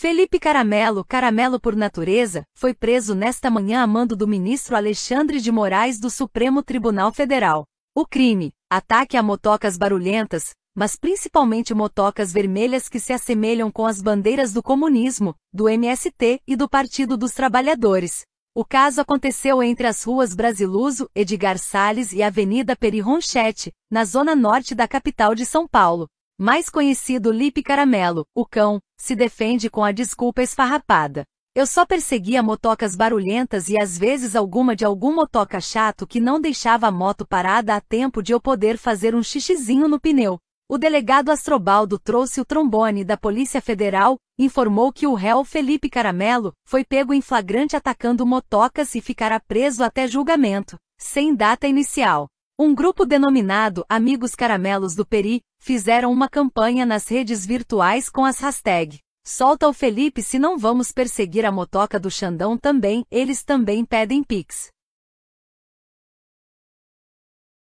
Felipe Caramelo, Caramelo por natureza, foi preso nesta manhã a mando do ministro Alexandre de Moraes do Supremo Tribunal Federal. O crime, ataque a motocas barulhentas, mas principalmente motocas vermelhas que se assemelham com as bandeiras do comunismo, do MST e do Partido dos Trabalhadores. O caso aconteceu entre as ruas Brasiluso, Edgar Salles e Avenida Peri Ronchete, na zona norte da capital de São Paulo mais conhecido Lipe Caramelo, o cão, se defende com a desculpa esfarrapada. Eu só perseguia motocas barulhentas e às vezes alguma de algum motoca chato que não deixava a moto parada a tempo de eu poder fazer um xixizinho no pneu. O delegado Astrobaldo trouxe o trombone da Polícia Federal, informou que o réu Felipe Caramelo foi pego em flagrante atacando motocas e ficará preso até julgamento, sem data inicial. Um grupo denominado Amigos Caramelos do Peri fizeram uma campanha nas redes virtuais com as hashtag Solta o Felipe se não vamos perseguir a motoca do Xandão também, eles também pedem pix.